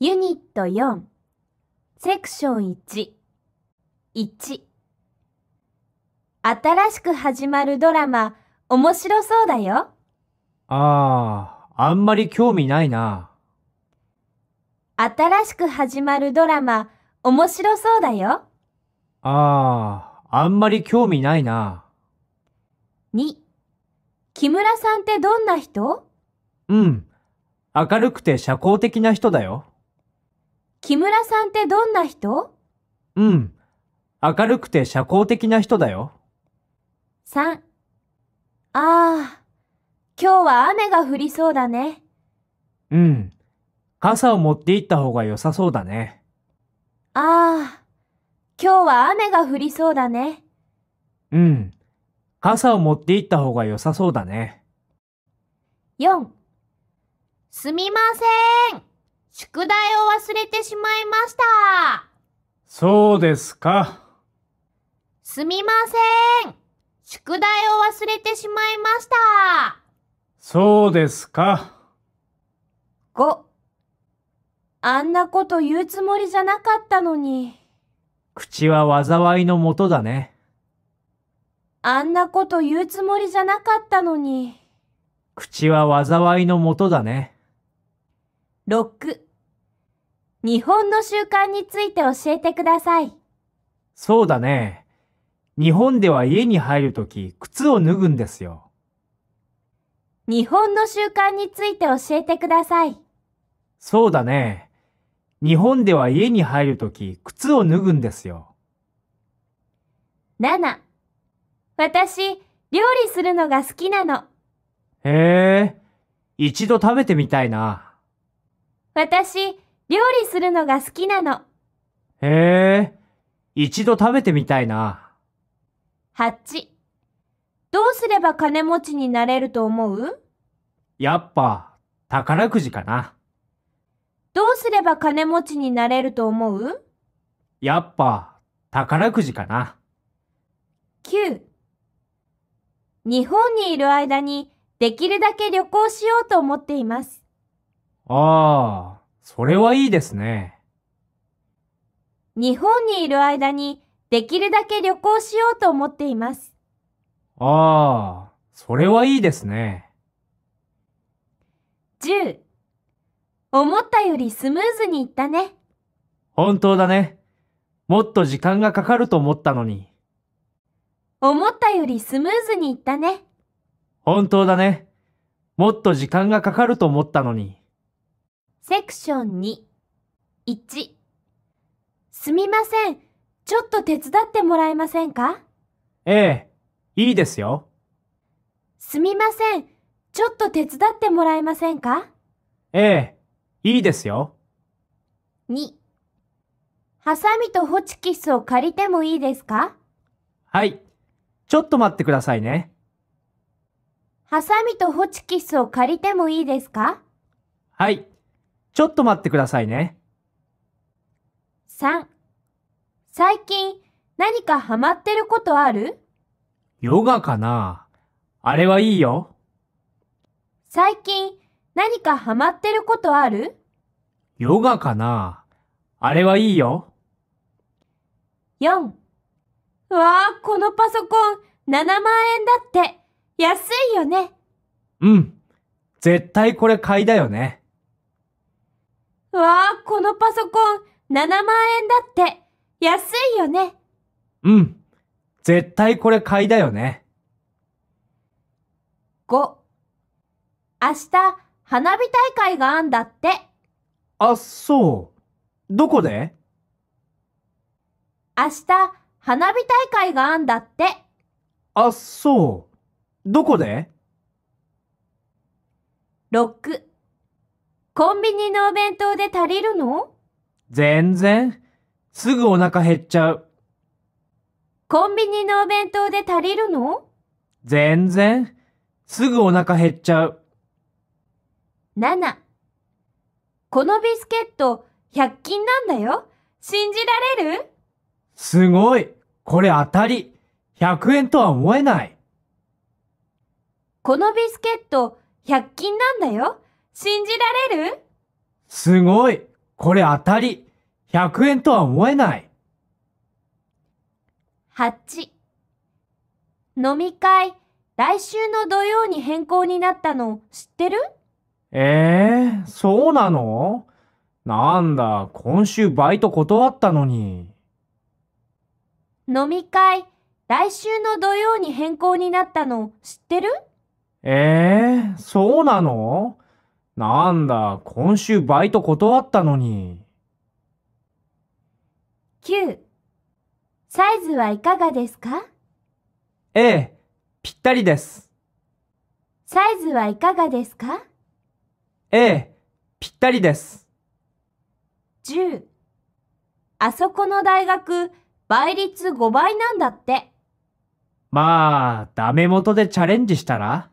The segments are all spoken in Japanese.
ユニット4セクション1 1新しく始まるドラマ面白そうだよ。ああ、あんまり興味ないな。新しく始まるドラマ面白そうだよ。ああ、あんまり興味ないな。2木村さんってどんな人うん、明るくて社交的な人だよ。木村さんってどんな人うん。明るくて社交的な人だよ。3。ああ、今日は雨が降りそうだね。うん。傘を持って行った方が良さそうだね。ああ、今日は雨が降りそうだね。うん。傘を持って行った方が良さそうだね。4. すみません。宿題を忘れてしまいました。そうですか。すみません。宿題を忘れてしまいました。そうですか。5あんなこと言うつもりじゃなかったのに。口は災いのもとだね。あんなこと言うつもりじゃなかったのに。口は災いのもとだね。6日本の習慣について教えてください。そうだね。日本では家に入るとき靴を脱ぐんですよ。日本の習慣について教えてください。そうだね。日本では家に入るとき靴を脱ぐんですよ。7私、料理するのが好きなの。へえ、一度食べてみたいな。私、料理するのが好きなの。へえ、一度食べてみたいな。8、どうすれば金持ちになれると思うやっぱ、宝くじかな。どうすれば金持ちになれると思うやっぱ、宝くじかな。9、日本にいる間にできるだけ旅行しようと思っています。ああ、それはいいですね。日本にいる間にできるだけ旅行しようと思っています。ああ、それはいいですね。10思ったよりスムーズにいったね。本当だね。もっと時間がかかると思ったのに。思ったよりスムーズにいったね。本当だね。もっと時間がかかると思ったのに。セクション2。1。すみません。ちょっと手伝ってもらえませんかええ、いいですよ。すみません。ちょっと手伝ってもらえませんかええ、いいですよ。2. ハサミとホチキスを借りてもいいですかはい。ちょっと待ってくださいね。ハサミとホチキスを借りてもいいですかはい。ちょっと待ってくださいね。3. 最近何かハマってることあるヨガかなあれはいいよ。最近何かハマってることあるヨガかなあれはいいよ。4. うわあ、このパソコン7万円だって安いよね。うん。絶対これ買いだよね。わあ、このパソコン7万円だって。安いよね。うん。絶対これ買いだよね。5。明日、花火大会があんだって。あ、そう。どこで明日、花火大会があんだって。あ、そう。どこで ?6。コンビニのお弁当で足りるの全然。すぐお腹減っちゃう。コンビニのお弁当で足りるの全然。すぐお腹減っちゃう。7このビスケット100均なんだよ。信じられるすごい。これ当たり。100円とは思えない。このビスケット100均なんだよ。信じられるすごいこれ当たり !100 円とは思えない !8 飲み会、来週の土曜に変更になったの知ってるええー、そうなのなんだ、今週バイト断ったのに。飲み会、来週の土曜に変更になったの知ってるええー、そうなのなんだ、今週バイト断ったのに。9. サイズはいかがですかええ、ぴったりです。サイズはいかがですかええ、ぴったりです。10. あそこの大学、倍率5倍なんだって。まあ、ダメ元でチャレンジしたら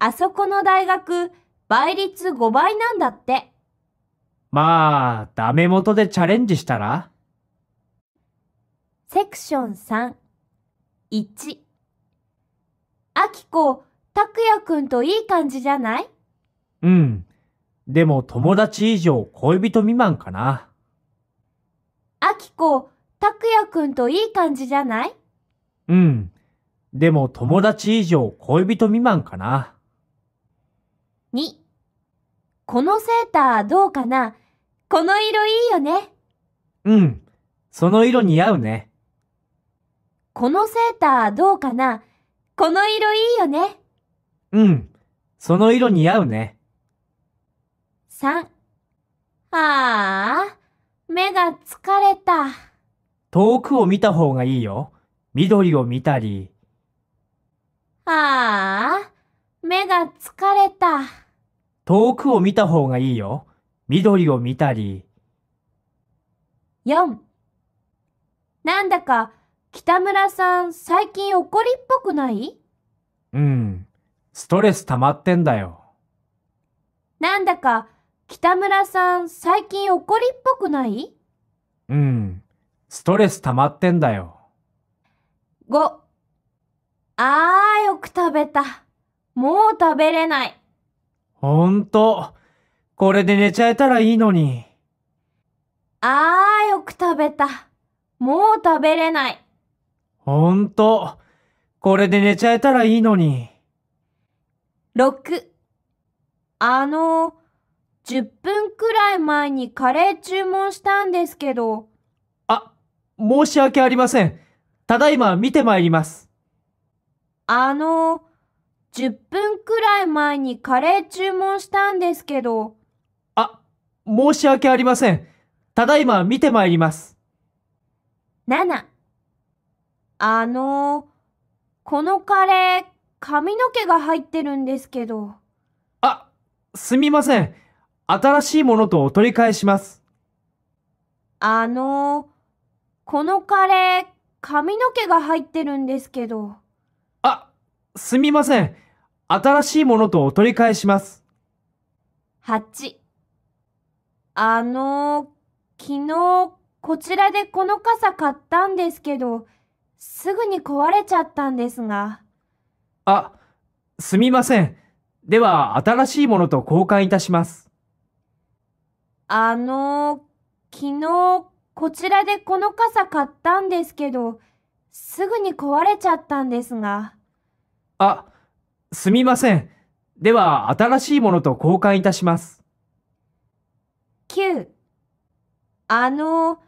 あそこの大学、倍率5倍なんだって。まあ、ダメ元でチャレンジしたらセクション3、1。あきこ、たくやくんといい感じじゃないうん。でも友達以上恋人未満かな。あきこ、たくやくんといい感じじゃないうん。でも友達以上恋人未満かな。2このセーターどうかなこの色いいよね。うん。その色似合うね。このセーターどうかなこの色いいよね。うん。その色似合うね。3ああ、目が疲れた。遠くを見た方がいいよ。緑を見たり。ああ、目が疲れた。遠くを見た方がいいよ。緑を見たり。4なんだか北村さん最近怒りっぽくないうん。ストレス溜まってんだよ。なんだか北村さん最近怒りっぽくないうん。ストレス溜まってんだよ。5あーよく食べた。もう食べれない。ほんと。これで寝ちゃえたらいいのに。あーよく食べた。もう食べれない。ほんと。これで寝ちゃえたらいいのに。6。あの、10分くらい前にカレー注文したんですけど。あ、申し訳ありません。ただいま見てまいります。あの、10分くらい前にカレー注文したんですけど。あ、申し訳ありません。ただいま見てまいります。7。あのこのカレー、髪の毛が入ってるんですけど。あ、すみません。新しいものとお取り替えします。あのこのカレー、髪の毛が入ってるんですけど。あ、すみません。新しいものと取り返します。8あの、昨日、こちらでこの傘買ったんですけど、すぐに壊れちゃったんですが。あ、すみません。では、新しいものと交換いたします。あの、昨日、こちらでこの傘買ったんですけど、すぐに壊れちゃったんですが。あ、すみません。では、新しいものと交換いたします。9あの、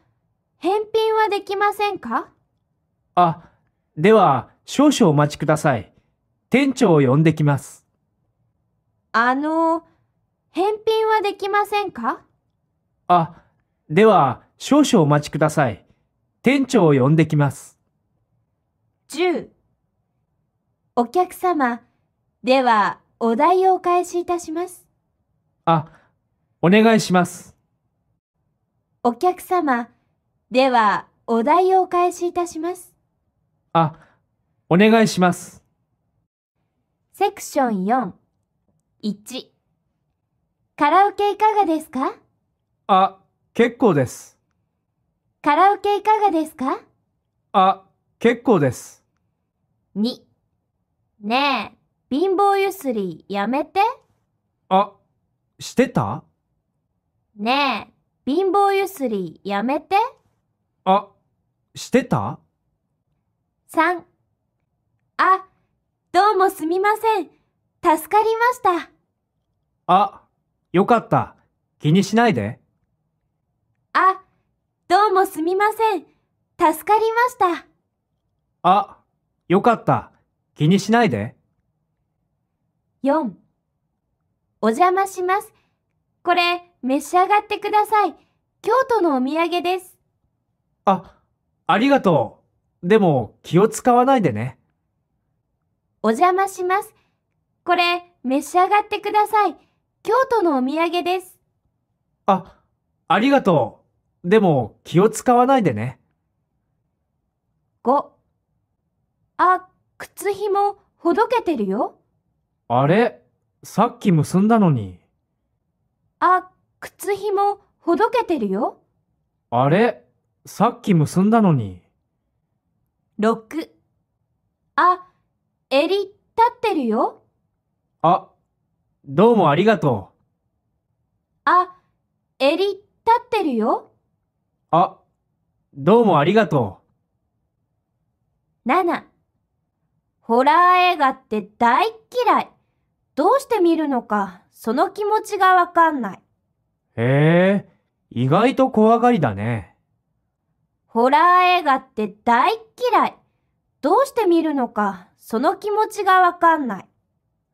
返品はできませんかあ、では、少々お待ちください。店長を呼んできます。あの、返品はできませんかあ、では、少々お待ちください。店長を呼んできます。10お客様、では、お題をお返しいたします。あ、お願いします。お客様、では、お題をお返しいたします。あ、お願いします。セクション4、1。カラオケいかがですかあ、結構です。カラオケいかがですかあ、結構です。2、ねえ、貧乏ゆすりやめて。あ、してたねえ、貧乏ゆすりやめて。あ、してた ?3、あ、どうもすみません。助かりました。あ、よかった。気にしないで。あ、どうもすみません。助かりました。あ、よかった。気にしないで。4お邪魔します。これ召し上がってください。京都のお土産です。あ、ありがとう。でも気を使わないでね。お邪魔します。これ召し上がってください。京都のお土産です。あ、ありがとう。でも気を使わないでね。5あ、靴紐、もほどけてるよ。あれさっき結んだのに。あ、靴紐ほどけてるよ。あれさっき結んだのに。6あ、襟立ってるよ。あ、どうもありがとう。あ、襟立ってるよ。あ、どうもありがとう。7ホラー映画って大嫌い。どうして見るのか、その気持ちがわかんない。へえ、意外と怖がりだね。ホラー映画って大嫌い。どうして見るのか、その気持ちがわかんない。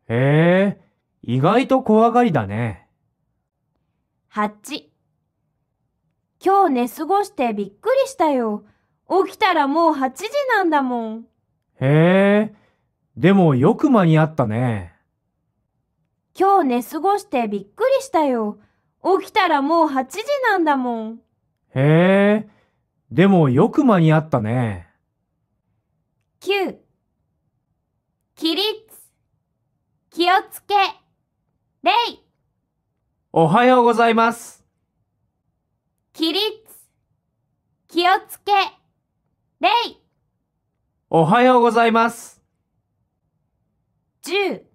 へえ、意外と怖がりだね。8。今日寝過ごしてびっくりしたよ。起きたらもう8時なんだもん。へえ、でもよく間に合ったね。今日寝過ごしてびっくりしたよ。起きたらもう8時なんだもん。へえ、でもよく間に合ったね。9、起立、気をつけ、礼。おはようございます。起立、気をつけ、礼。おはようございます。10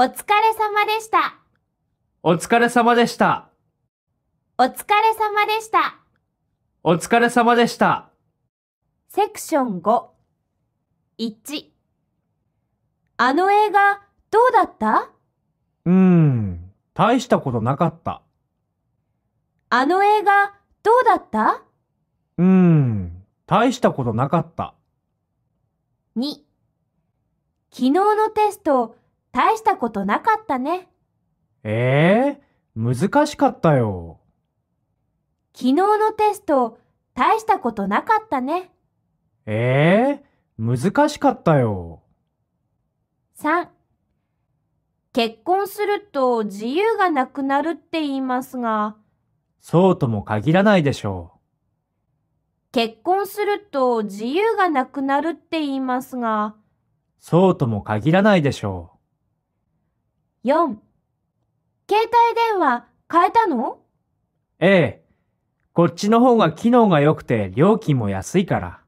お疲れ様でした。お疲れ様でした。お疲れ様でした。お疲れ様でした。セクション5。1。あの映画、どうだったうーん、大したことなかった。あの映画、どうだったうーん、大したことなかった。2。昨日のテスト、大したことなかったね。ええー、難しかったよ。昨日のテスト、大したことなかったね。ええー、難しかったよ。3結婚すると自由がなくなるって言いますが、そうとも限らないでしょう。結婚すると自由がなくなるって言いますが、そうとも限らないでしょう。4携帯電話変えたのええ。こっちの方が機能が良くて料金も安いから。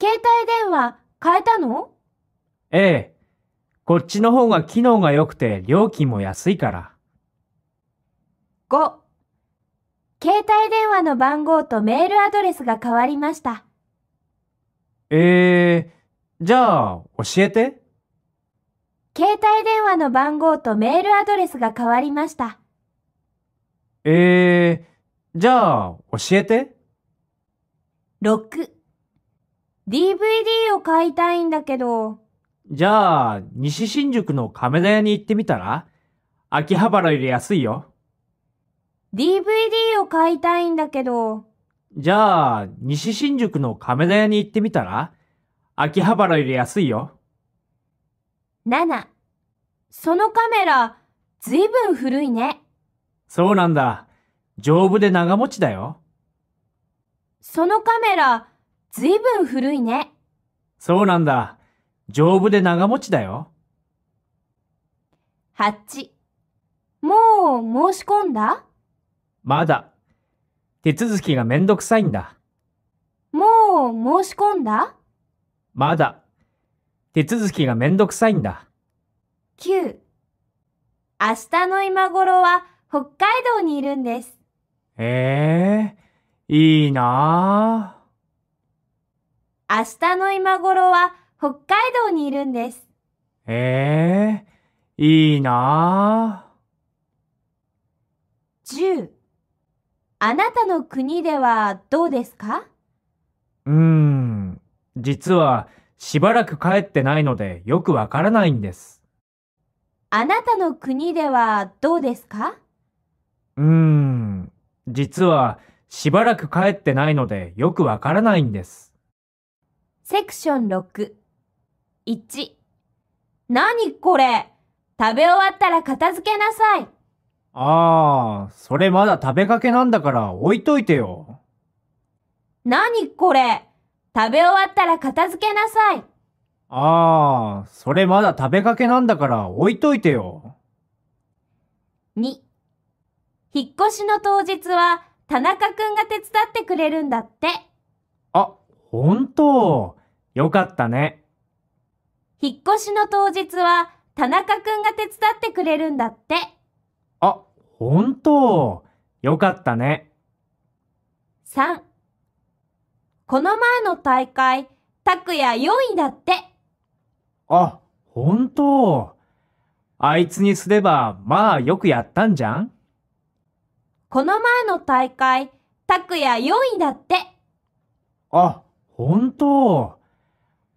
携帯電話変えたのええ。こっちの方が機能が良くて料金も安いから。5携帯電話の番号とメールアドレスが変わりました。ええー、じゃあ教えて。携帯電話の番号とメールアドレスが変わりました。えー、じゃあ、教えて。6。DVD を買いたいんだけど。じゃあ、西新宿の亀田屋に行ってみたら秋葉原より安いよ。DVD を買いたいんだけど。じゃあ、西新宿の亀田屋に行ってみたら秋葉原より安いよ。7そのカメラ、ずいぶん古いね。そうなんだ。丈夫で長持ちだよ。そのカメラ、ずいぶん古いね。そうなんだ。丈夫で長持ちだよ。8もう申し込んだまだ。手続きがめんどくさいんだ。もう申し込んだまだ。手続きがめんどくさいんだ。9明日の今頃は北海道にいるんです。ええいいなあ明日の今頃は北海道にいるんです。ええいいなあ10あなたの国ではどうですかうーん、実は、しばらく帰ってないのでよくわからないんです。あなたの国ではどうですかうーん、実はしばらく帰ってないのでよくわからないんです。セクション6。1。何これ食べ終わったら片付けなさい。ああ、それまだ食べかけなんだから置いといてよ。何これ食べ終わったら片付けなさい。ああ、それまだ食べかけなんだから置いといてよ。2、引っ越しの当日は田中くんが手伝ってくれるんだって。あ、ほんとよかったね。引っ越しの当日は田中くんが手伝ってくれるんだって。あ、ほんとよかったね。3この前の大会、拓也4位だって。あ、本当。あいつにすれば、まあよくやったんじゃんこの前の大会、拓也4位だって。あ、本当。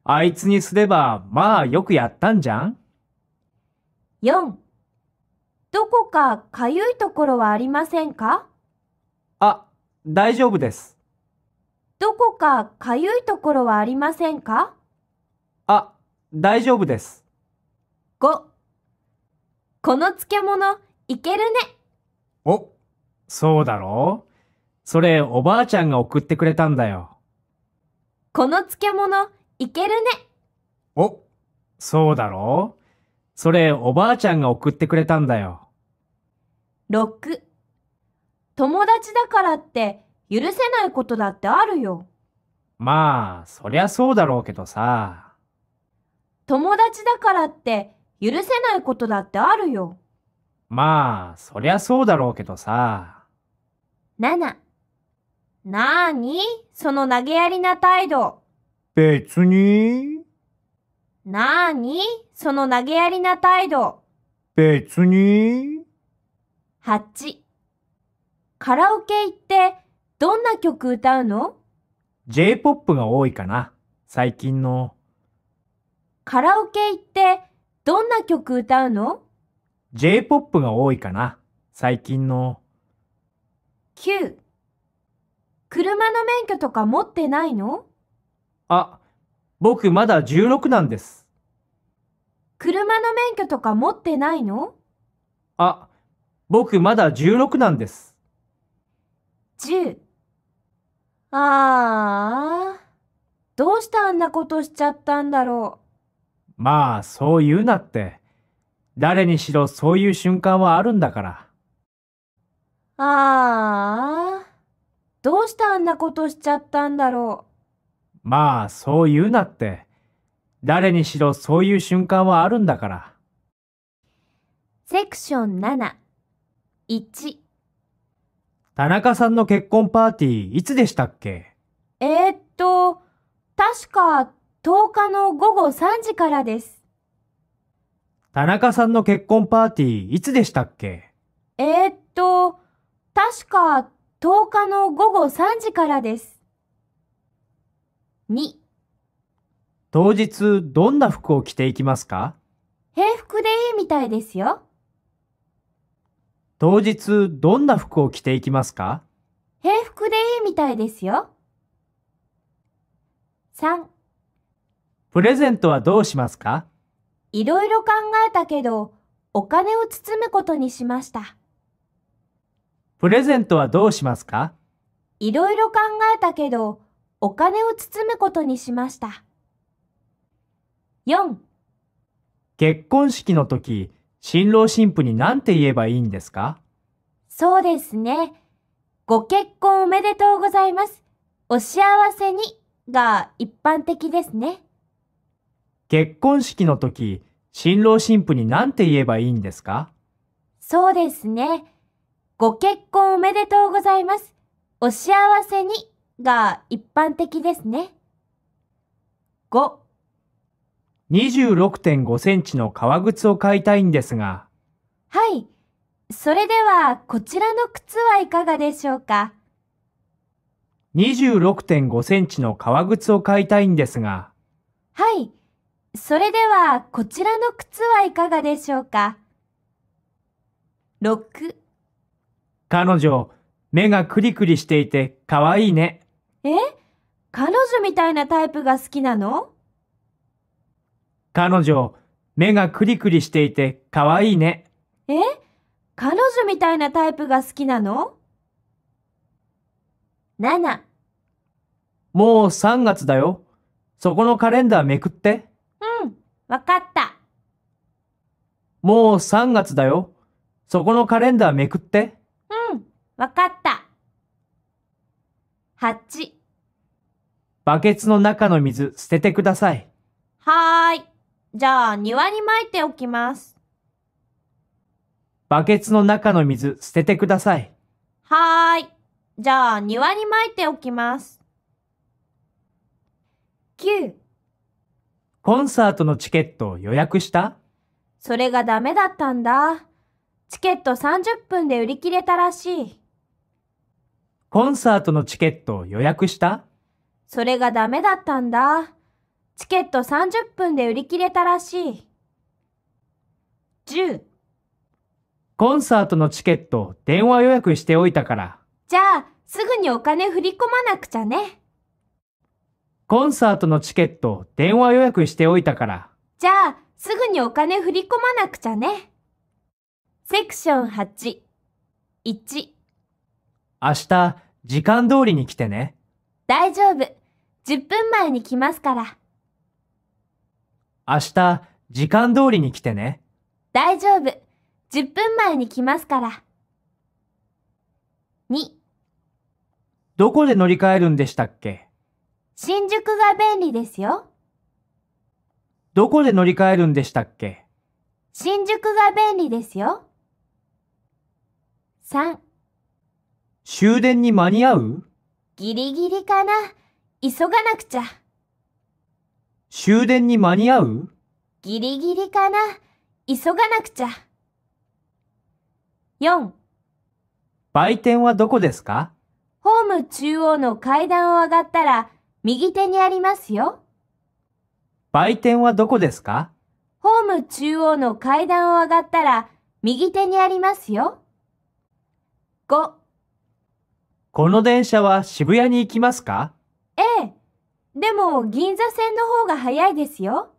あいつにすれば、まあよくやったんじゃん ?4、どこかかゆいところはありませんかあ、大丈夫です。どこかかゆいところはありませんかあ、大丈夫です。5この漬物いけるね。お、そうだろうそれおばあちゃんが送ってくれたんだよ。この漬物いけるね。お、そうだろうそれおばあちゃんが送ってくれたんだよ。6友達だからって許せないことだってあるよ。まあ、そりゃそうだろうけどさ。友達だからって許せないことだってあるよ。まあ、そりゃそうだろうけどさ。7。なーにその投げやりな態度。別に。なーにその投げやりな態度。別に。8。カラオケ行ってどんな曲歌うの ?J-POP が多いかな。最近の。カラオケ行ってどんな曲歌うの ?J-POP が多いかな。最近の。9車の免許とか持ってないのあ、僕まだ16なんです。車の免許とか持ってないのあ、僕まだ16なんです。10ああ、どうしてあんなことしちゃったんだろう。まあ、そう言うなって。誰にしろそういう瞬間はあるんだから。ああ、どうしてあんなことしちゃったんだろう。まあ、そう言うなって。誰にしろそういう瞬間はあるんだから。セクション7。1田中さんの結婚パーティーいつでしたっけえー、っと、確か10日の午後3時からです。田中さんの結婚パーティーいつでしたっけえー、っと、確か10日の午後3時からです。2当日どんな服を着ていきますか平服でいいみたいですよ。当日どんな服を着ていきますか平服でいいみたいですよ。3プレゼントはどうしますかいろいろ考えたけど、お金を包むことにしました。プレゼントはどうしますかいろいろ考えたけど、お金を包むことにしました。4結婚式の時、新郎新婦に何て言えばいいんですかそうですね。ご結婚おめでとうございます。お幸せにが一般的ですね。結婚式の時、新郎新婦に何て言えばいいんですかそうですね。ご結婚おめでとうございます。お幸せにが一般的ですね。5 26.5センチの革靴を買いたいんですが。はい。それでは、こちらの靴はいかがでしょうか ?26.5 センチの革靴を買いたいんですが。はい。それでは、こちらの靴はいかがでしょうか ?6。彼女、目がクリクリしていて、かわいいね。え彼女みたいなタイプが好きなの彼女、目がクリクリしていて可愛いね。え彼女みたいなタイプが好きなの ?7 もう3月だよ。そこのカレンダーめくって。うん、わかった。もう3月だよ。そこのカレンダーめくって。うん、わかった。8バケツの中の水捨ててください。はーい。じゃあ、庭にまいておきます。バケツの中の水捨ててください。はーい。じゃあ、庭にまいておきます。9コンサートのチケットを予約したそれがダメだったんだ。チケット30分で売り切れたらしい。コンサートのチケットを予約したそれがダメだったんだ。チケット30分で売り切れたらしい。10コンサートのチケット電話予約しておいたから。じゃあ、すぐにお金振り込まなくちゃね。コンサートのチケット電話予約しておいたから。じゃあ、すぐにお金振り込まなくちゃね。セクション8。1。明日、時間通りに来てね。大丈夫。10分前に来ますから。明日、時間通りに来てね。大丈夫。10分前に来ますから。2どこで乗り換えるんでしたっけ新宿が便利ですよ。どこで乗り換えるんでしたっけ新宿が便利ですよ。3終電に間に合うギリギリかな。急がなくちゃ。終電に間に合うギリギリかな。急がなくちゃ。4売店はどこですかホーム中央の階段を上がったら右手にありますよ。売店はどこですかホーム中央の階段を上がったら右手にありますよ。5この電車は渋谷に行きますかええ。でも銀座線の方が早いですよ。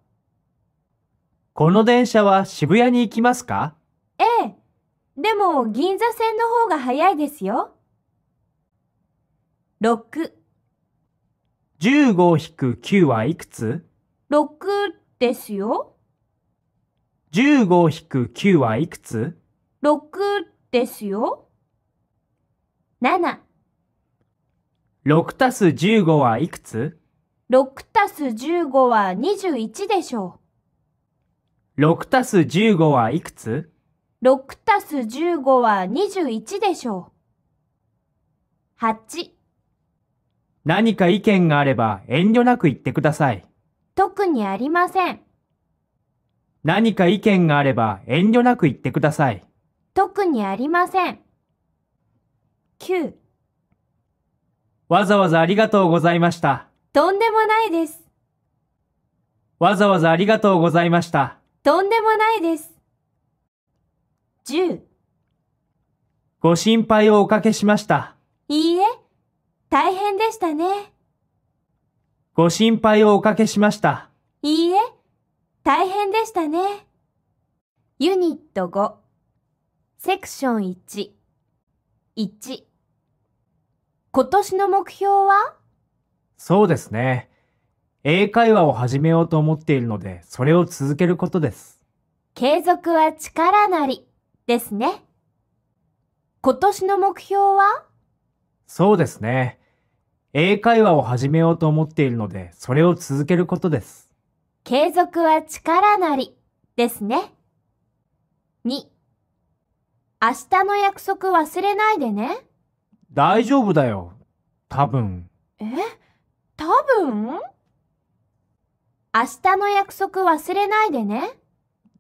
この電車は渋谷に行きますかええ。でも銀座線の方が早いですよ。6 15-9はいくつ ?6 ですよ。15-9はいくつ ?6 ですよ。7 6たす15はいくつ6たす15は21でしょう。6たす15はいくつ ?6 たす15は21でしょう。8何か意見があれば遠慮なく言ってください。特にありません。何か意見があれば遠慮なく言ってください。特にありません。9わざわざありがとうございました。とんでもないです。わざわざありがとうございました。とんでもないです。10ご心配をおかけしました。いいえ、大変でしたね。ご心配をおかけしました。いいえ、大変でしたね。ユニット5セクション11今年の目標はそうですね。英会話を始めようと思っているので、それを続けることです。継続は力なりですね。今年の目標はそうですね。英会話を始めようと思っているので、それを続けることです。継続は力なりですね。2. 明日の約束忘れないでね。大丈夫だよ。多分。え多分明日の約束忘れないでね。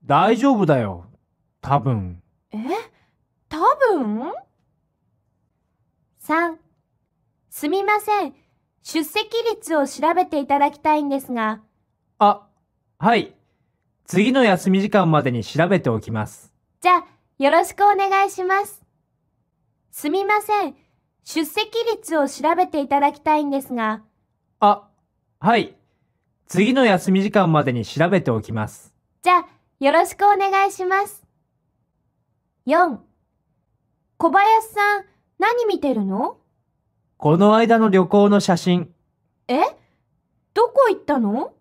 大丈夫だよ。多分。え多分三。すみません。出席率を調べていただきたいんですが。あ、はい。次の休み時間までに調べておきます。じゃあ、よろしくお願いします。すみません。出席率を調べていただきたいんですが。はい。次の休み時間までに調べておきます。じゃあ、よろしくお願いします。4. 小林さん、何見てるのこの間の旅行の写真。えどこ行ったの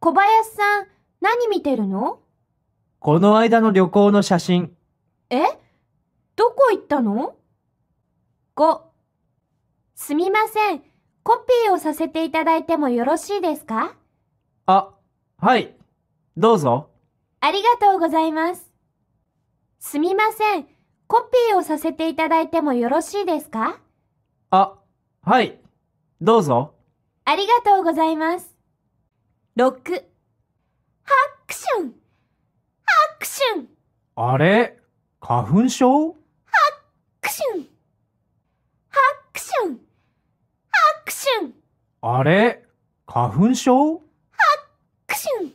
小林さん、何見てるのこの間の旅行の写真。えどこ行ったの ?5. すみません。コピーをさせていただいてもよろしいですかあ、はい、どうぞ。ありがとうございます。すみません、コピーをさせていただいてもよろしいですかあ、はい、どうぞ。ありがとうございます。6、ハクションハクションあれ花粉症ハクションハクションクシュンあれ花粉症ハックシュン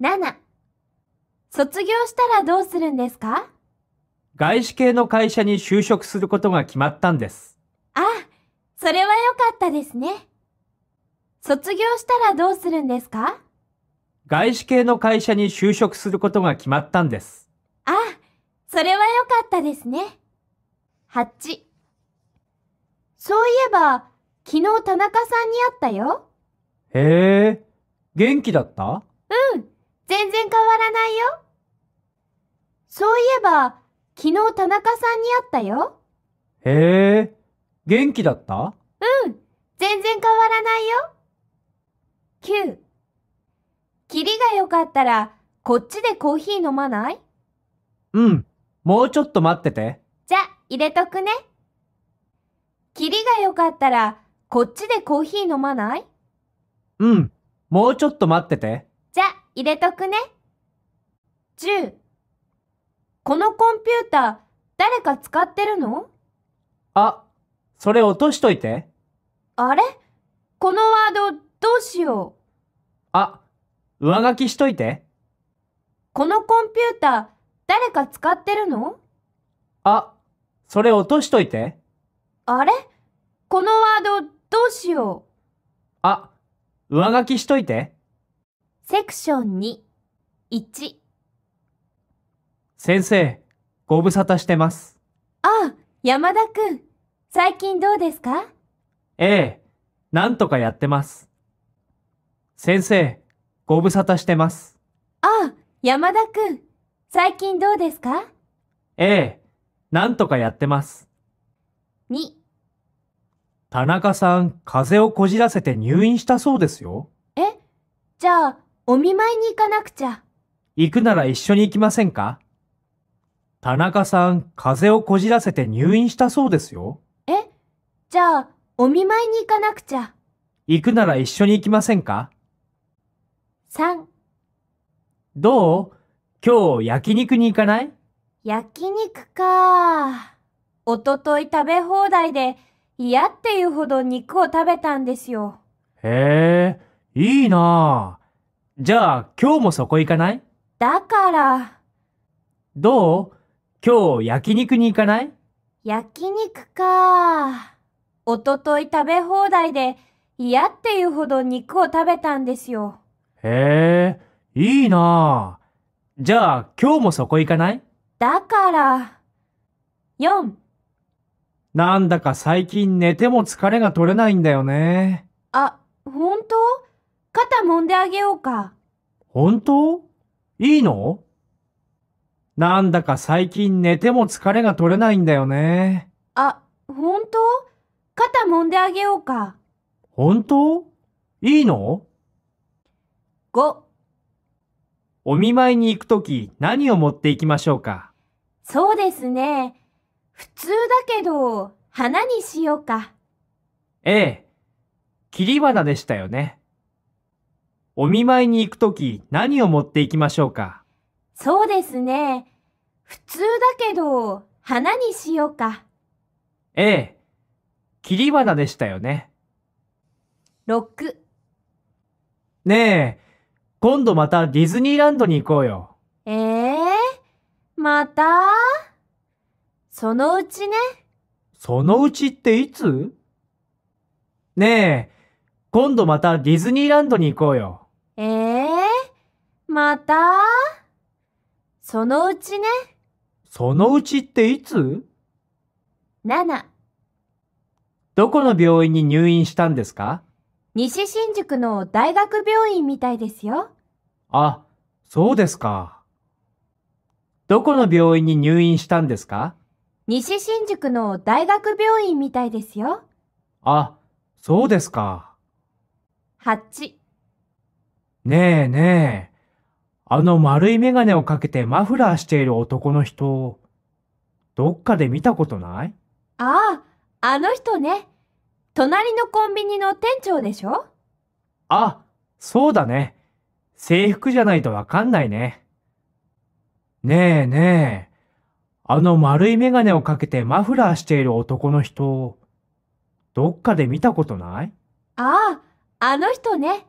!7 卒業したらどうするんですか外資系の会社に就職することが決まったんです。あ、それは良かったですね。卒業したらどうするんですか外資系の会社に就職することが決まったんです。あ、それは良かったですね。8そういえば、昨日田中さんに会ったよ。へえ、元気だったうん、全然変わらないよ。そういえば、昨日田中さんに会ったよ。へえ、元気だったうん、全然変わらないよ。9. 霧が良かったら、こっちでコーヒー飲まないうん、もうちょっと待ってて。じゃ、入れとくね。霧が良かったら、こっちでコーヒー飲まないうん。もうちょっと待ってて。じゃ、入れとくね。10。このコンピューター、誰か使ってるのあ、それ落としといて。あれこのワード、どうしよう。あ、上書きしといて。このコンピューター、誰か使ってるのあ、それ落としといて。あれこのワード、どうしよう。あ、上書きしといて。セクション2、1。先生、ご無沙汰してます。ああ、山田くん。最近どうですかええ、なんとかやってます。先生、ご無沙汰してます。ああ、山田くん。最近どうですかええ、なんとかやってます。2田中さん、風邪をこじらせて入院したそうですよ。えじゃあ、お見舞いに行かなくちゃ。行くなら一緒に行きませんか田中さん、風邪をこじらせて入院したそうですよ。えじゃあ、お見舞いに行かなくちゃ。行くなら一緒に行きませんか ?3 どう今日焼肉に行かない焼肉か。おととい食べ放題で、嫌っていうほど肉を食べたんですよ。へえ、いいなあ。じゃあ今日もそこ行かないだから。どう今日焼肉に行かない焼肉かおととい食べ放題で嫌っていうほど肉を食べたんですよ。へえ、いいなあ。じゃあ今日もそこ行かないだから。4なんだか最近寝ても疲れが取れないんだよね。あ、本当肩揉んであげようか。本当いいのなんだか最近寝ても疲れが取れないんだよね。あ、本当肩揉んであげようか。本当いいの ?5 お見舞いに行くとき何を持っていきましょうかそうですね。普通だけど、花にしようか。ええ。切り花でしたよね。お見舞いに行くとき何を持って行きましょうか。そうですね。普通だけど、花にしようか。ええ。切り花でしたよね。6ねえ、今度またディズニーランドに行こうよ。ええー、またそのうちね。そのうちっていつねえ、今度またディズニーランドに行こうよ。ええー、またそのうちね。そのうちっていつ ?7。どこの病院に入院したんですか西新宿の大学病院みたいですよ。あ、そうですか。どこの病院に入院したんですか西新宿の大学病院みたいですよ。あ、そうですか。8ねえねえ。あの丸いメガネをかけてマフラーしている男の人、どっかで見たことないああ、あの人ね。隣のコンビニの店長でしょあ、そうだね。制服じゃないとわかんないね。ねえねえ。あの丸いメガネをかけてマフラーしている男の人、どっかで見たことないああ、あの人ね。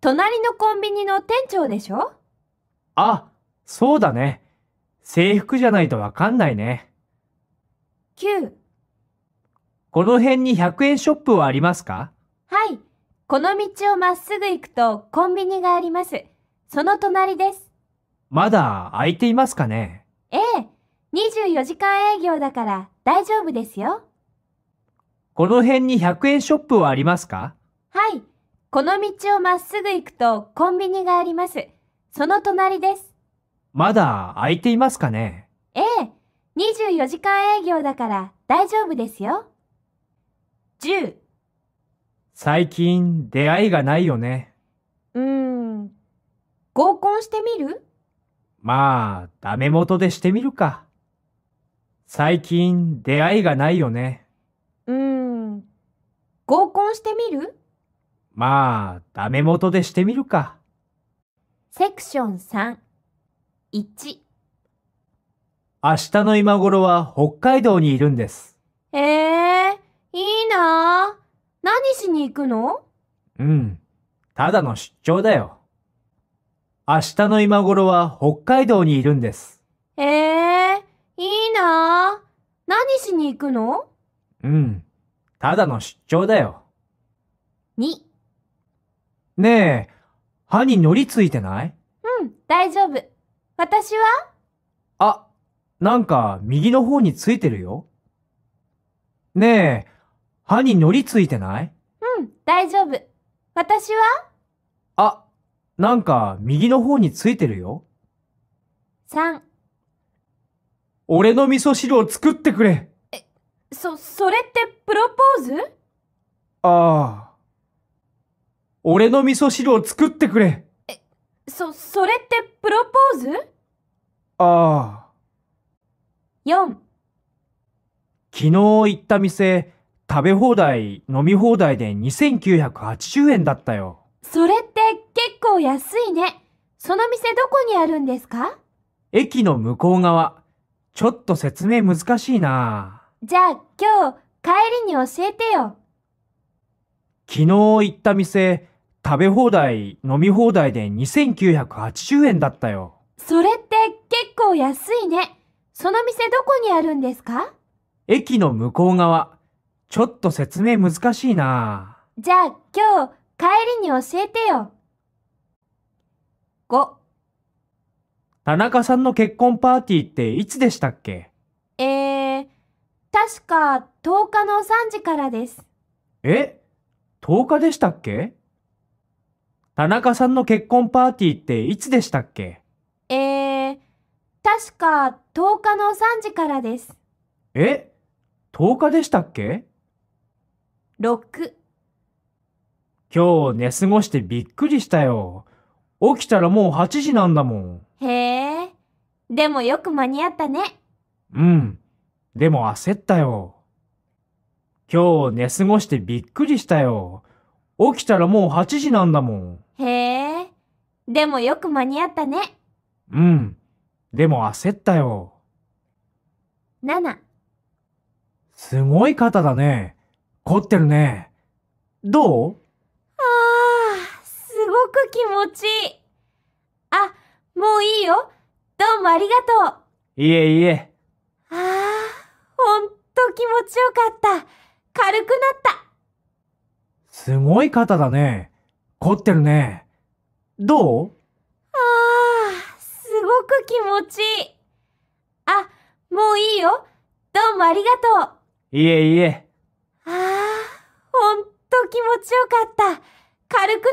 隣のコンビニの店長でしょあ、そうだね。制服じゃないとわかんないね。9。この辺に100円ショップはありますかはい。この道をまっすぐ行くとコンビニがあります。その隣です。まだ空いていますかねええ。24時間営業だから大丈夫ですよ。この辺に100円ショップはありますかはい。この道をまっすぐ行くとコンビニがあります。その隣です。まだ空いていますかねええ。24時間営業だから大丈夫ですよ。10最近出会いがないよね。うーん。合コンしてみるまあ、ダメ元でしてみるか。最近出会いがないよね。うーん。合コンしてみるまあ、ダメ元でしてみるか。セクション3。1。明日の今頃は北海道にいるんです。ええー、いいなぁ。何しに行くのうん。ただの出張だよ。明日の今頃は北海道にいるんです。な何しに行くのうん。ただの出張だよ。2。ねえ、歯に乗りついてないうん、大丈夫。私はあ、なんか右の方についてるよ。ねえ、歯に乗りついてないうん、大丈夫。私はあ、なんか右の方についてるよ。3俺の味噌汁を作ってくれえ、そ、それってプロポーズああ。俺の味噌汁を作ってくれえ、そ、それってプロポーズああ。4昨日行った店、食べ放題、飲み放題で2980円だったよ。それって結構安いね。その店どこにあるんですか駅の向こう側。ちょっと説明難しいな。じゃあ今日帰りに教えてよ。昨日行った店、食べ放題、飲み放題で2980円だったよ。それって結構安いね。その店どこにあるんですか駅の向こう側。ちょっと説明難しいな。じゃあ今日帰りに教えてよ。5田中さんの結婚パーティーっていつでしたっけえー、確か10日の3時からです。え ?10 日でしたっけ田中さんの結婚パーティーっていつでしたっけえー、確か10日の3時からです。え ?10 日でしたっけ ?6 今日寝過ごしてびっくりしたよ。起きたらもう8時なんだもん。へえ。でもよく間に合ったね。うん。でも焦ったよ。今日寝過ごしてびっくりしたよ。起きたらもう8時なんだもん。へえ。でもよく間に合ったね。うん。でも焦ったよ。7。すごい肩だね。凝ってるね。どうああ、すごく気持ちいい。あ、もういいよ。どうもありがとう。いえいえ。ああ、ほんと気持ちよかった。軽くなった。すごい肩だね。凝ってるね。どうああ、すごく気持ちいい。あ、もういいよ。どうもありがとう。いえいえ。ああ、ほんと気持ちよかった。軽くな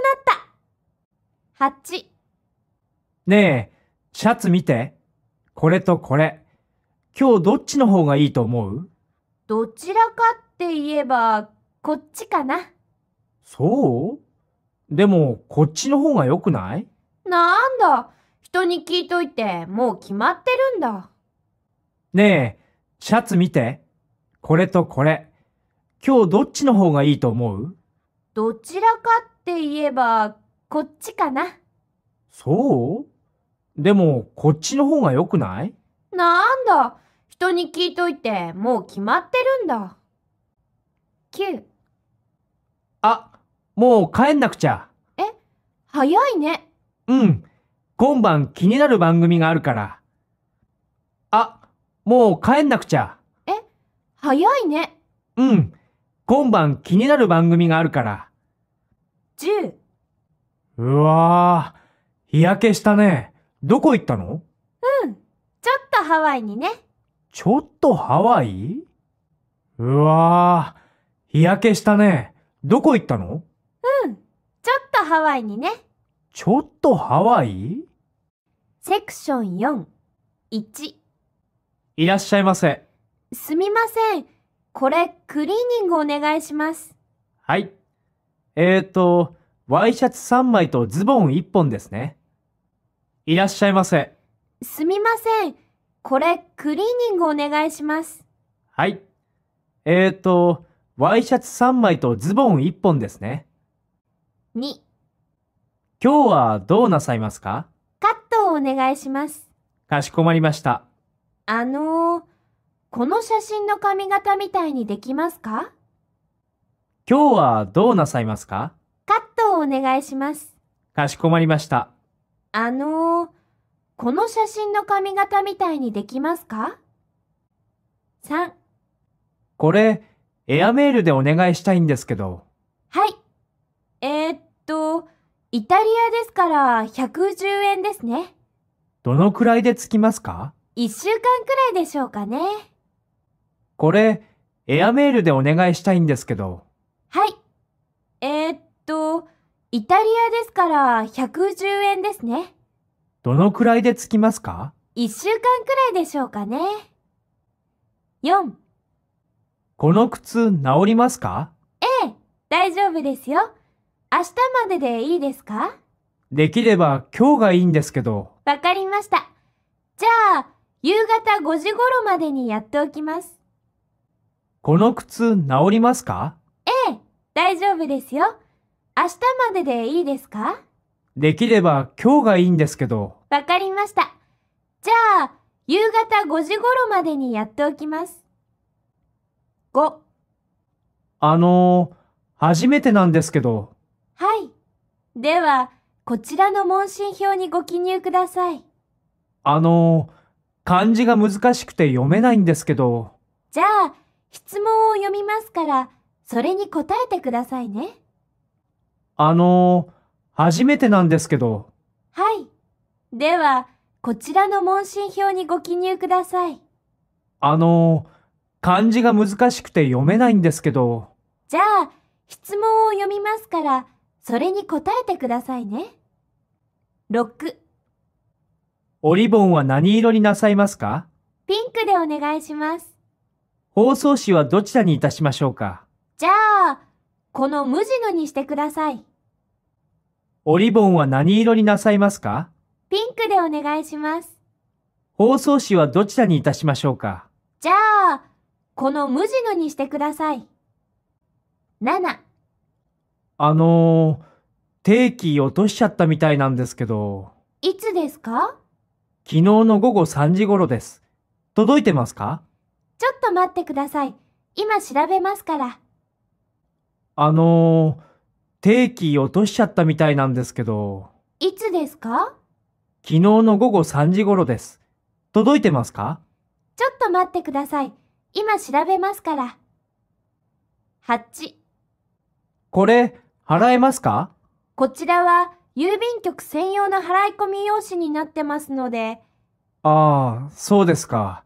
った。八。ねえ、シャツ見て。これとこれ。今日どっちの方がいいと思うどちらかって言えば、こっちかな。そうでも、こっちの方が良くないなんだ。人に聞いといて、もう決まってるんだ。ねえ、シャツ見て。これとこれ。今日どっちの方がいいと思うどちらかって言えば、こっちかな。そうでも、こっちの方が良くないなんだ。人に聞いといて、もう決まってるんだ。9。あ、もう帰んなくちゃ。え、早いね。うん。今晩気になる番組があるから。あ、もう帰んなくちゃ。え、早いね。うん。今晩気になる番組があるから。10。うわぁ、日焼けしたね。どこ行ったのうん。ちょっとハワイにね。ちょっとハワイうわぁ、日焼けしたね。どこ行ったのうん。ちょっとハワイにね。ちょっとハワイセクション4、1。いらっしゃいませ。すみません。これ、クリーニングお願いします。はい。えーと、ワイシャツ3枚とズボン1本ですね。いらっしゃいませ。すみません。これ、クリーニングお願いします。はい。えーと、ワイシャツ3枚とズボン1本ですね。2。今日はどうなさいますかカットをお願いします。かしこまりました。あのー、この写真の髪型みたいにできますか今日はどうなさいますかカットをお願いします。かしこまりました。あのー、この写真の髪型みたいにできますか ?3 これ、エアメールでお願いしたいんですけど。はい。えー、っと、イタリアですから110円ですね。どのくらいでつきますか ?1 週間くらいでしょうかね。これ、エアメールでお願いしたいんですけど。はい。えー、っと、イタリアですから110円ですね。どのくらいで着きますか ?1 週間くらいでしょうかね。4この靴治りますかええ、大丈夫ですよ。明日まででいいですかできれば今日がいいんですけど。わかりました。じゃあ、夕方5時頃までにやっておきます。この靴治りますかええ、大丈夫ですよ。明日まででいいですかできれば今日がいいんですけど。わかりました。じゃあ、夕方5時頃までにやっておきます。5あのー、初めてなんですけど。はい。では、こちらの問診票にご記入ください。あのー、漢字が難しくて読めないんですけど。じゃあ、質問を読みますから、それに答えてくださいね。あの、初めてなんですけど。はい。では、こちらの問診票にご記入ください。あの、漢字が難しくて読めないんですけど。じゃあ、質問を読みますから、それに答えてくださいね。6。おリボンは何色になさいますかピンクでお願いします。放送紙はどちらにいたしましょうかじゃあ、この無地のにしてください。おリボンは何色になさいますかピンクでお願いします。包装紙はどちらにいたしましょうかじゃあ、この無地のにしてください。7。あの定期落としちゃったみたいなんですけど。いつですか昨日の午後3時頃です。届いてますかちょっと待ってください。今調べますから。あの定期落としちゃったみたいなんですけど。いつですか昨日の午後3時頃です。届いてますかちょっと待ってください。今調べますから。8。これ、払えますかこちらは、郵便局専用の払い込み用紙になってますので。ああ、そうですか。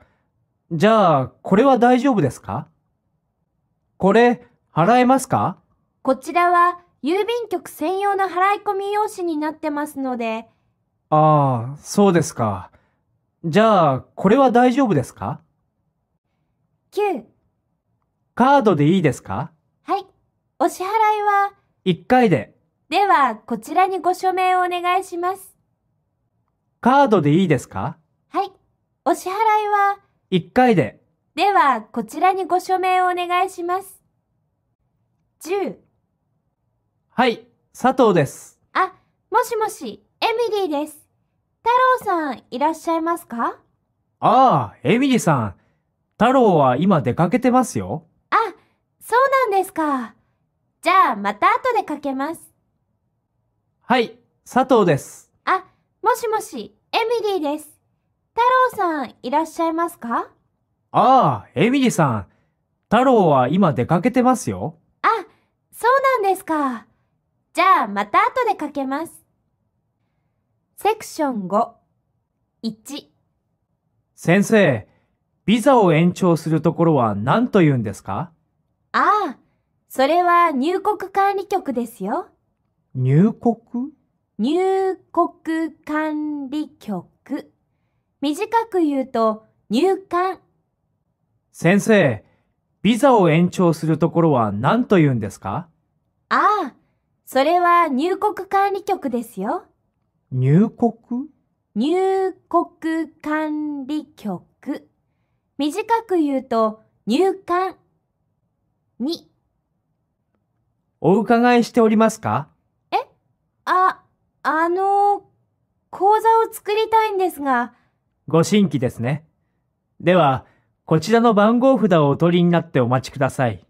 じゃあ、これは大丈夫ですかこれ、払えますかこちらは郵便局専用の払い込み用紙になってますので。ああ、そうですか。じゃあ、これは大丈夫ですか ?9。カードでいいですかはい。お支払いは ?1 回で。では、こちらにご署名をお願いします。カードでいいですかはい。お支払いは ?1 回で。では、こちらにご署名をお願いします。10はい、佐藤です。あ、もしもし、エミリーです。太郎さん、いらっしゃいますかああ、エミリーさん。太郎は今出かけてますよ。あ、そうなんですか。じゃあ、また後でかけます。はい、佐藤です。あ、もしもし、エミリーです。太郎さん、いらっしゃいますかああ、エミリーさん。太郎は今出かけてますよ。そうなんですか。じゃあ、また後でかけます。セクション5。1。先生、ビザを延長するところは何と言うんですかああ、それは入国管理局ですよ。入国入国管理局。短く言うと、入管。先生、ビザを延長するところは何と言うんですかああ、それは入国管理局ですよ。入国入国管理局。短く言うと、入管に。お伺いしておりますかえあ、あの、講座を作りたいんですが。ご新規ですね。では、こちらの番号札をお取りになってお待ちください。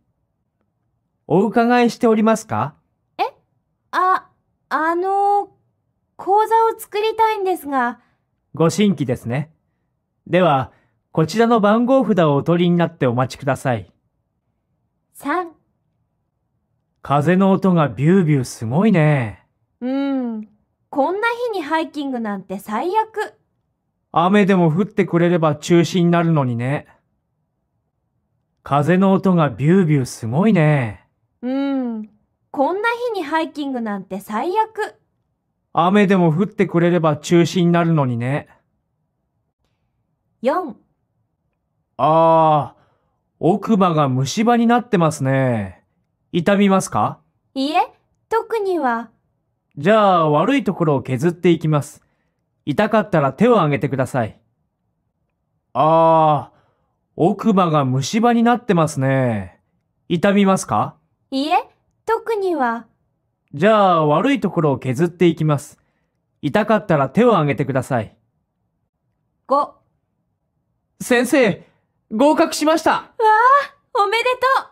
お伺いしておりますかえあ、あの、講座を作りたいんですが。ご新規ですね。では、こちらの番号札をお取りになってお待ちください。3風の音がビュービューすごいね。うん。こんな日にハイキングなんて最悪。雨でも降ってくれれば中止になるのにね。風の音がビュービューすごいね。うん。こんな日にハイキングなんて最悪。雨でも降ってくれれば中止になるのにね。4ああ、奥歯が虫歯になってますね。痛みますかいいえ、特には。じゃあ悪いところを削っていきます。痛かったら手を挙げてください。ああ、奥歯が虫歯になってますね。痛みますかいいえ、特には。じゃあ、悪いところを削っていきます。痛かったら手を挙げてください。5。先生、合格しましたわあ、おめでと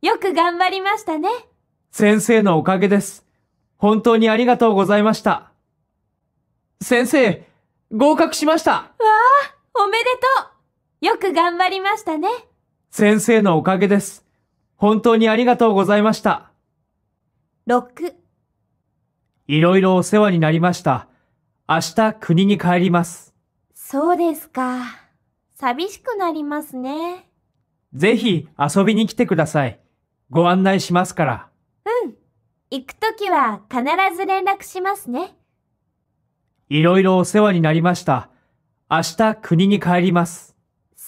うよく頑張りましたね。先生のおかげです。本当にありがとうございました。先生、合格しましたわあ、おめでとうよく頑張りましたね。先生のおかげです。本当にありがとうございました。6いろいろお世話になりました。明日国に帰ります。そうですか。寂しくなりますね。ぜひ遊びに来てください。ご案内しますから。うん。行くときは必ず連絡しますね。いろいろお世話になりました。明日国に帰ります。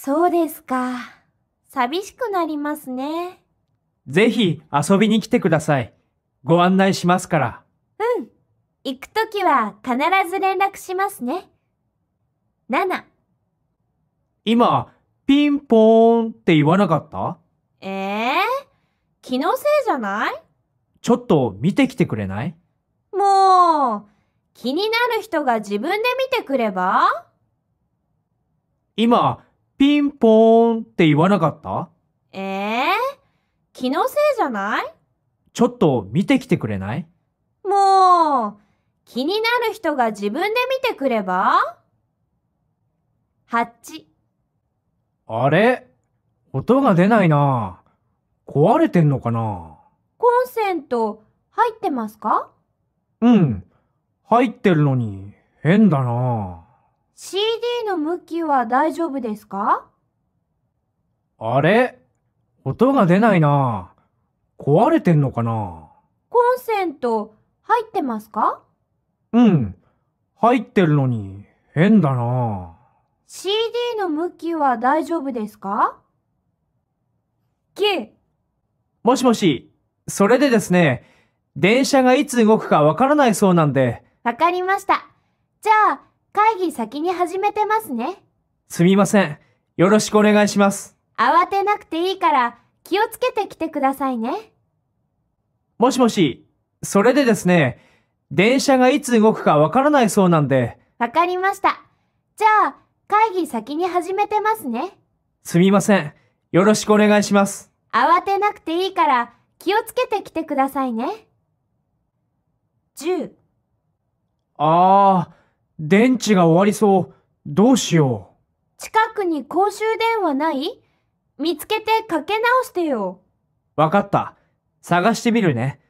そうですか。寂しくなりますね。ぜひ遊びに来てください。ご案内しますから。うん。行くときは必ず連絡しますね。7。今、ピンポーンって言わなかったええー、気のせいじゃないちょっと見てきてくれないもう、気になる人が自分で見てくれば今、ピンポーンって言わなかったええー、気のせいじゃないちょっと見てきてくれないもう、気になる人が自分で見てくればあれ音が出ないな。壊れてんのかなコンセント入ってますかうん。入ってるのに変だな。CD の向きは大丈夫ですかあれ音が出ないな。壊れてんのかなコンセント入ってますかうん。入ってるのに変だな。CD の向きは大丈夫ですか ?9。もしもし。それでですね、電車がいつ動くかわからないそうなんで。わかりました。じゃあ、会議先に始めてますね。すみません。よろしくお願いします。慌てなくていいから気をつけてきてくださいね。もしもし、それでですね、電車がいつ動くかわからないそうなんで。わかりました。じゃあ、会議先に始めてますね。すみません。よろしくお願いします。慌てなくていいから気をつけてきてくださいね。10ああ、電池が終わりそう。どうしよう。近くに公衆電話ない見つけてかけ直してよ。わかった。探してみるね。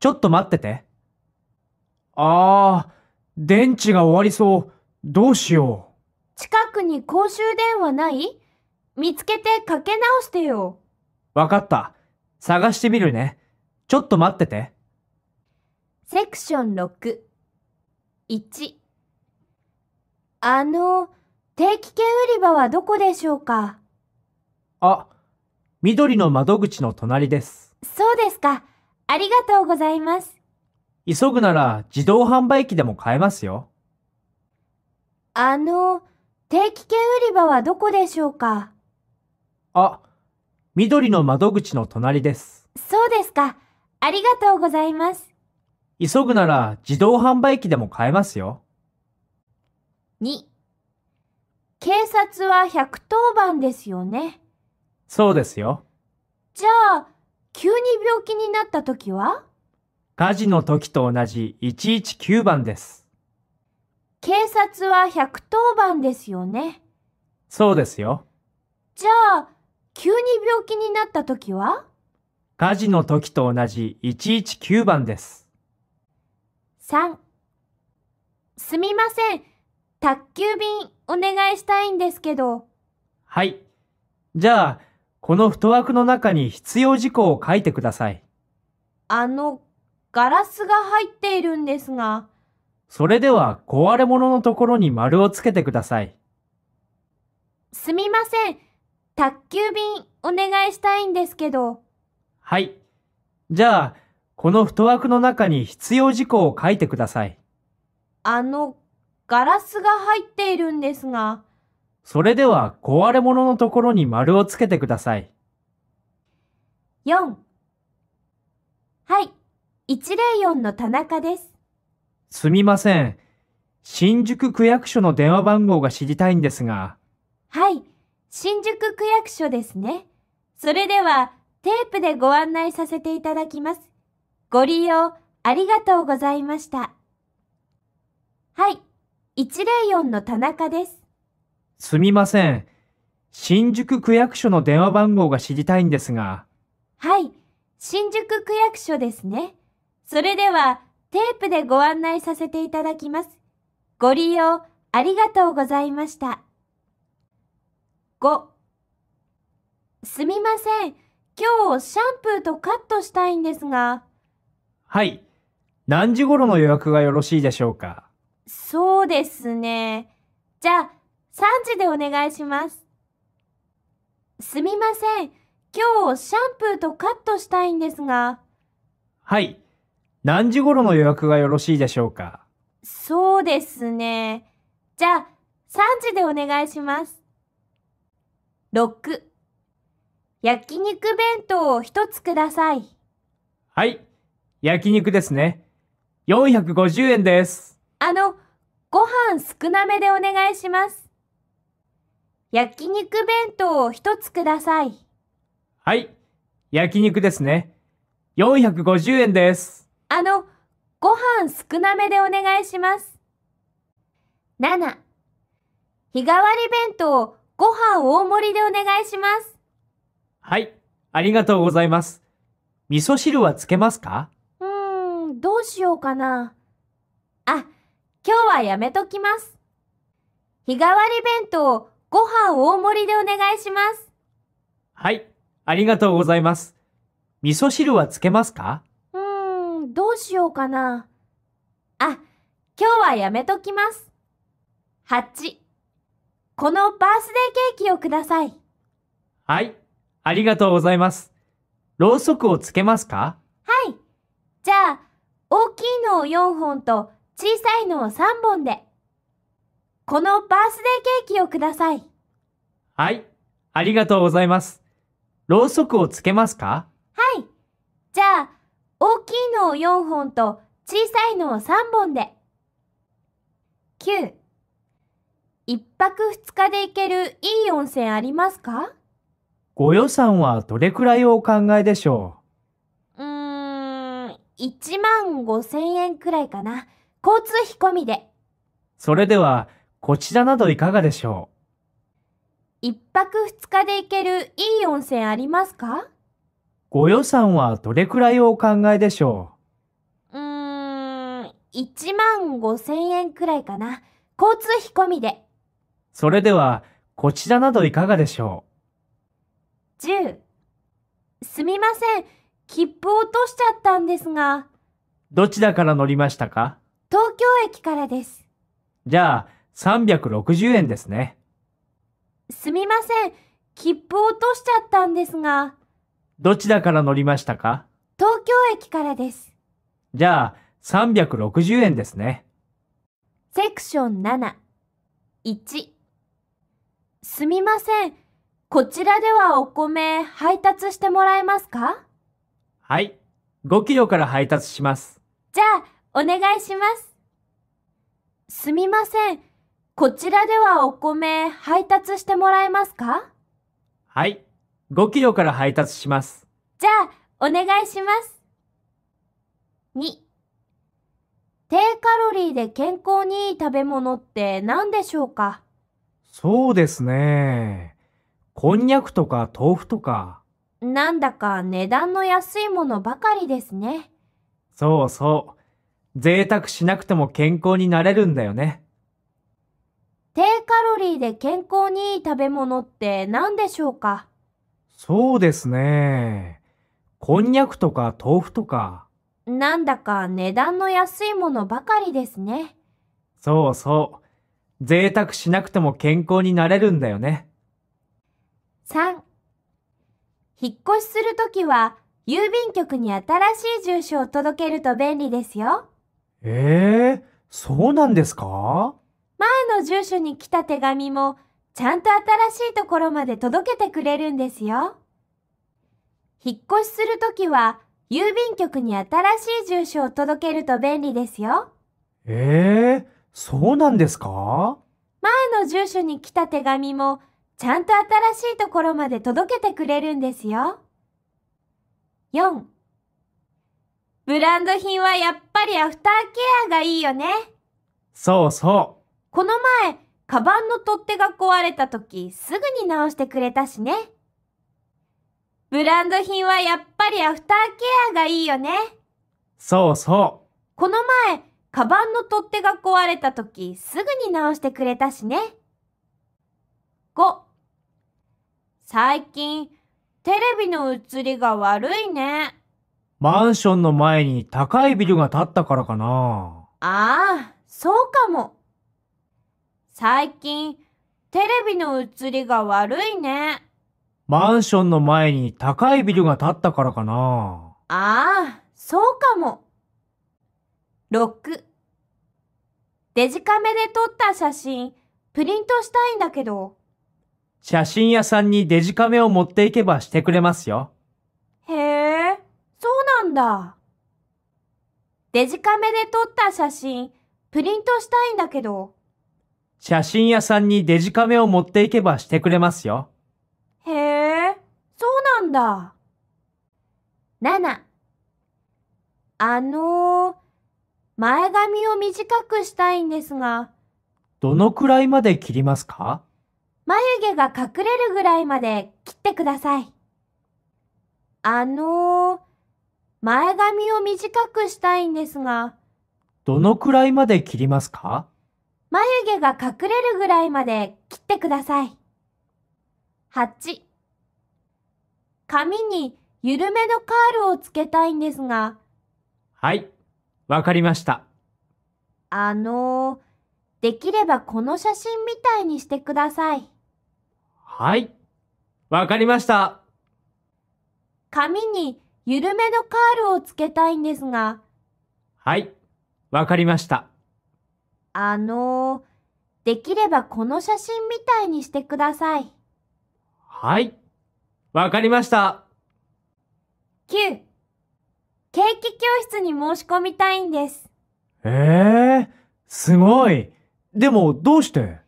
ちょっと待ってて。ああ、電池が終わりそう。どうしよう。近くに公衆電話ない見つけてかけ直してよ。わかった。探してみるね。ちょっと待ってて。セクション6。1あの、定期券売り場はどこでしょうかあ、緑の窓口の隣です。そうですか。ありがとうございます。急ぐなら自動販売機でも買えますよ。あの、定期券売り場はどこでしょうかあ、緑の窓口の隣です。そうですか。ありがとうございます。急ぐなら自動販売機でも買えますよ。2警察は110番ですよね。そうですよ。じゃあ、急に病気になった時は火事の時と同じ119番です。警察は110番ですよね。そうですよ。じゃあ、急に病気になった時は火事の時と同じ119番です。3すみません。宅急便お願いしたいんですけど。はい。じゃあ、この太枠の中に必要事項を書いてください。あの、ガラスが入っているんですが。それでは壊れ物のところに丸をつけてください。すみません。宅急便お願いしたいんですけど。はい。じゃあ、この太枠の中に必要事項を書いてください。あの、ガラスが入っているんですが。それでは壊れ物のところに丸をつけてください。4はい、104の田中です。すみません。新宿区役所の電話番号が知りたいんですが。はい、新宿区役所ですね。それでは、テープでご案内させていただきます。ご利用ありがとうございました。はい。104の田中です。すみません。新宿区役所の電話番号が知りたいんですが。はい。新宿区役所ですね。それでは、テープでご案内させていただきます。ご利用ありがとうございました。5すみません。今日シャンプーとカットしたいんですが。はい。何時頃の予約がよろしいでしょうかそうですね。じゃあ、3時でお願いします。すみません。今日、シャンプーとカットしたいんですが。はい。何時頃の予約がよろしいでしょうかそうですね。じゃあ、3時でお願いします。6。焼肉弁当を1つください。はい。焼肉ですね。450円です。あの、ご飯少なめでお願いします。焼肉弁当を一つください。はい。焼肉ですね。450円です。あの、ご飯少なめでお願いします。7。日替わり弁当、ご飯大盛りでお願いします。はい。ありがとうございます。味噌汁はつけますかうーん、どうしようかな。今日はやめときます。日替わり弁当、ご飯大盛りでお願いします。はい、ありがとうございます。味噌汁はつけますかうーん、どうしようかな。あ、今日はやめときます。8、このバースデーケーキをください。はい、ありがとうございます。ろうそくをつけますかはい。じゃあ、大きいのを4本と小さいのを3本で。このバースデーケーキをください。はい、ありがとうございます。ろうそくをつけますかはい。じゃあ、大きいのを4本と小さいのを3本で。9。1泊2日で行けるいい温泉ありますかご予算はどれくらいお考えでしょううーん、1万5千円くらいかな。交通費込みで。それでは、こちらなどいかがでしょう一泊二日で行けるいい温泉ありますかご予算はどれくらいお考えでしょううーん、1万5千円くらいかな。交通費込みで。それでは、こちらなどいかがでしょう ?10。すみません。切符落としちゃったんですが。どちらから乗りましたか東京駅からです。じゃあ、360円ですね。すみません。切符落としちゃったんですが。どちらから乗りましたか東京駅からです。じゃあ、360円ですね。セクション7、1。すみません。こちらではお米配達してもらえますかはい。5キロから配達します。じゃあ、お願いします。すみません。こちらではお米配達してもらえますかはい。5キロから配達します。じゃあ、お願いします。2. 低カロリーで健康にいい食べ物って何でしょうかそうですね。こんにゃくとか豆腐とか。なんだか値段の安いものばかりですね。そうそう。贅沢しなくても健康になれるんだよね。低カロリーで健康にいい食べ物って何でしょうかそうですね。こんにゃくとか豆腐とか。なんだか値段の安いものばかりですね。そうそう。贅沢しなくても健康になれるんだよね。3. 引っ越しするときは郵便局に新しい住所を届けると便利ですよ。ええー、そうなんですか前の住所に来た手紙も、ちゃんと新しいところまで届けてくれるんですよ。引っ越しするときは、郵便局に新しい住所を届けると便利ですよ。ええー、そうなんですか前の住所に来た手紙も、ちゃんと新しいところまで届けてくれるんですよ。4ブランド品はやっぱりアフターケアがいいよね。そうそう。この前、カバンの取っ手が壊れた時、すぐに直してくれたしね。ブランド品はやっぱりアフターケアがいいよね。そうそう。この前、カバンの取っ手が壊れた時、すぐに直してくれたしね。5、最近、テレビの映りが悪いね。マンションの前に高いビルが建ったからかな。ああ、そうかも。最近、テレビの映りが悪いね。マンションの前に高いビルが建ったからかな。ああ、そうかも。6デジカメで撮った写真、プリントしたいんだけど。写真屋さんにデジカメを持っていけばしてくれますよ。だ。デジカメで撮った写真、プリントしたいんだけど。写真屋さんにデジカメを持っていけばしてくれますよ。へえ、そうなんだ。7あのー、前髪を短くしたいんですが。どのくらいまで切りますか眉毛が隠れるぐらいまで切ってください。あのー前髪を短くしたいんですが。どのくらいまで切りますか眉毛が隠れるぐらいまで切ってください。8髪に緩めのカールをつけたいんですが。はい、わかりました。あのできればこの写真みたいにしてください。はい、わかりました。髪に緩めのカールをつけたいんですが。はい、わかりました。あのできればこの写真みたいにしてください。はい、わかりました。9、ケーキ教室に申し込みたいんです。ええー、すごい。でも、どうして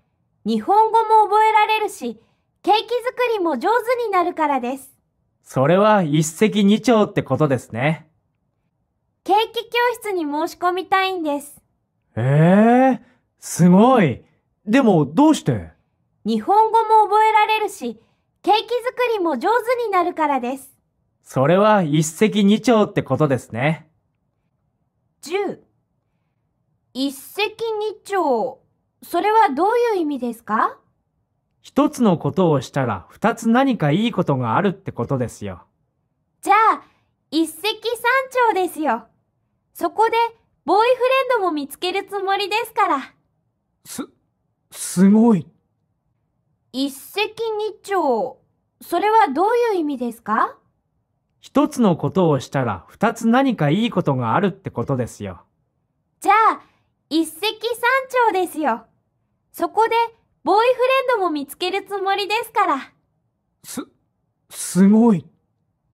日本語も覚えられるし、ケーキ作りも上手になるからです。それは一石二鳥ってことですね。ケーキ教室に申し込みたいんです。ええー、すごい。でも、どうして日本語も覚えられるし、ケーキ作りも上手になるからです。それは一石二鳥ってことですね。十。一石二鳥、それはどういう意味ですか一つのことをしたら二つ何かいいことがあるってことですよ。じゃあ、一石三鳥ですよ。そこで、ボーイフレンドも見つけるつもりですから。す、すごい。一石二鳥、それはどういう意味ですか一つのことをしたら二つ何かいいことがあるってことですよ。じゃあ、一石三鳥ですよ。そこで、ボーイフレンドも見つけるつもりですから。す、すごい。